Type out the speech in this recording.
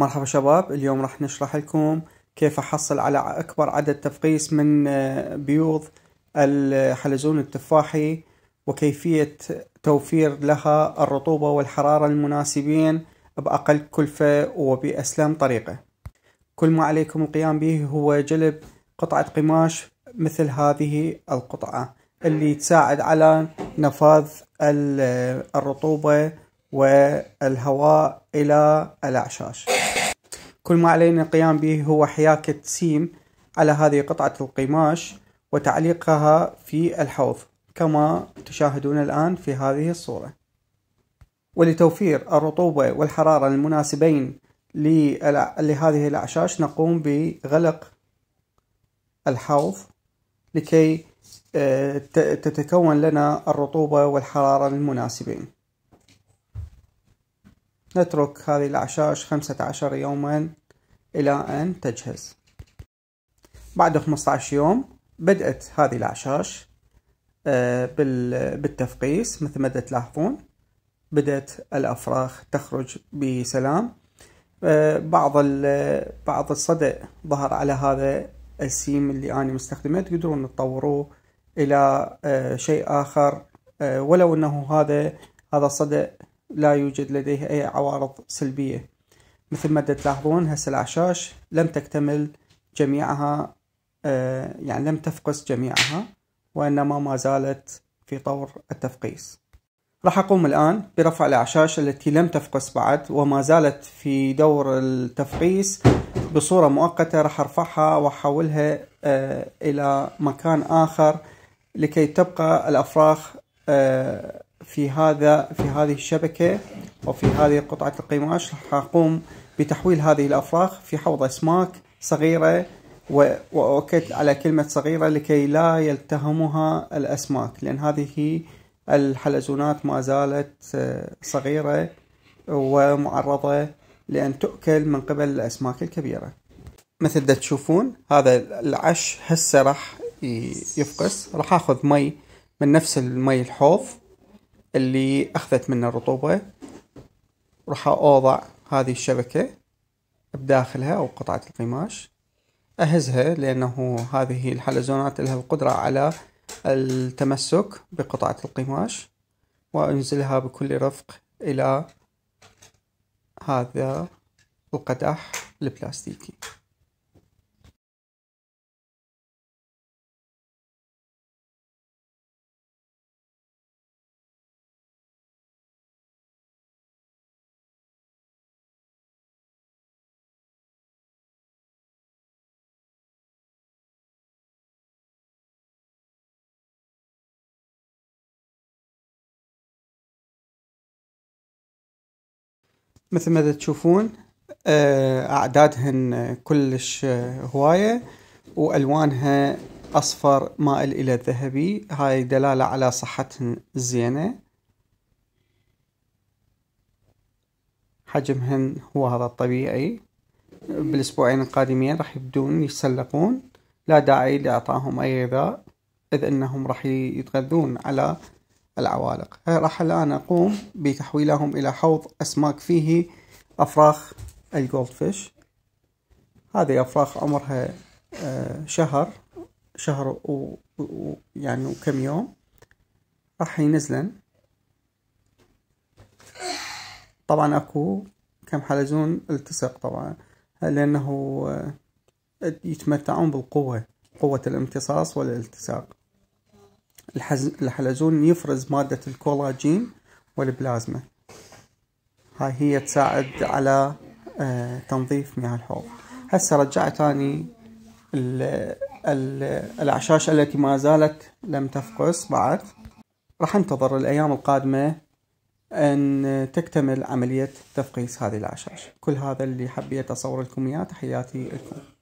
مرحبا شباب اليوم راح نشرح لكم كيف احصل على اكبر عدد تفقيس من آه، بيوض الحلزون التفاحي وكيفية توفير لها الرطوبة والحرارة المناسبين باقل كلفة وباسلم طريقة كل ما عليكم القيام به هو جلب قطعة قماش مثل هذه القطعة اللي تساعد على نفاذ آه، الرطوبة والهواء إلى الأعشاش كل ما علينا القيام به هو حياكة سيم على هذه قطعة القماش وتعليقها في الحوض كما تشاهدون الآن في هذه الصورة ولتوفير الرطوبة والحرارة المناسبين لهذه الأعشاش نقوم بغلق الحوض لكي آه، تتكون لنا الرطوبة والحرارة المناسبين نترك هذه الأعشاش خمسة عشر يوما إلى أن تجهز بعد 15 يوم بدأت هذه الأعشاش آه، بالتفقيس مثل ما تلاحظون بدأت الأفراخ تخرج بسلام آه، بعض بعض الصدأ ظهر على هذا السيم اللي أنا مستخدمه تقدرون تطوروه إلى آه، شيء آخر ولو أنه هذا هذا الصدأ لا يوجد لديه أي عوارض سلبية مثل ما تلاحظون هسه الأعشاش لم تكتمل جميعها آه، يعني لم تفقس جميعها وإنما ما زالت في طور التفقيس راح أقوم الآن برفع الأعشاش التي لم تفقس بعد وما زالت في دور التفقيس بصورة مؤقتة راح أرفعها وأحولها آه، إلى مكان آخر لكي تبقى الأفراخ آه، في هذا في هذه الشبكة وفي هذه قطعة القماش راح أقوم بتحويل هذه الأفراخ في حوض أسماك صغيرة وأؤكد على كلمة صغيرة لكي لا يلتهمها الأسماك لأن هذه الحلزونات ما زالت آه، صغيرة ومعرضة لأن تؤكل من قبل الأسماك الكبيرة مثل ده تشوفون هذا العش هسه راح يفقس راح اخذ مي من نفس المي الحوض اللي أخذت منه الرطوبة راح أوضع هذه الشبكة بداخلها أو قطعة القماش أهزها لأنه هذه الحلزونات لها القدرة على التمسك بقطعة القماش وأنزلها بكل رفق إلى هذا القدح البلاستيكي مثل ما تشوفون آه، أعدادهن كلش آه، هواية وألوانها أصفر مائل إلى الذهبي هاي دلالة على صحتهن الزينة حجمهن هو هذا الطبيعي بالأسبوعين القادمين راح يبدون يتسلقون لا داعي لإعطائهم أي غذاء إذ أنهم راح يتغذون على العوالق أه، راح الآن أقوم بتحويلهم إلى حوض أسماك فيه أفراخ الجولد فيش هذه أفراخ عمرها أه، شهر شهر و... يعني وكم يوم راح ينزلن طبعا اكو كم حلزون التصق طبعا لانه أه، يتمتعون بالقوة قوة الامتصاص والالتصاق الحلزون يفرز مادة الكولاجين والبلازما هاي هي تساعد على آه، تنظيف مياه الحوض هسه رجعت اني الاعشاش التي ما زالت لم تفقس بعد راح انتظر الايام القادمه ان تكتمل عمليه تفقيس هذه الاعشاش كل هذا اللي حبيت اصور لكم اياه تحياتي لكم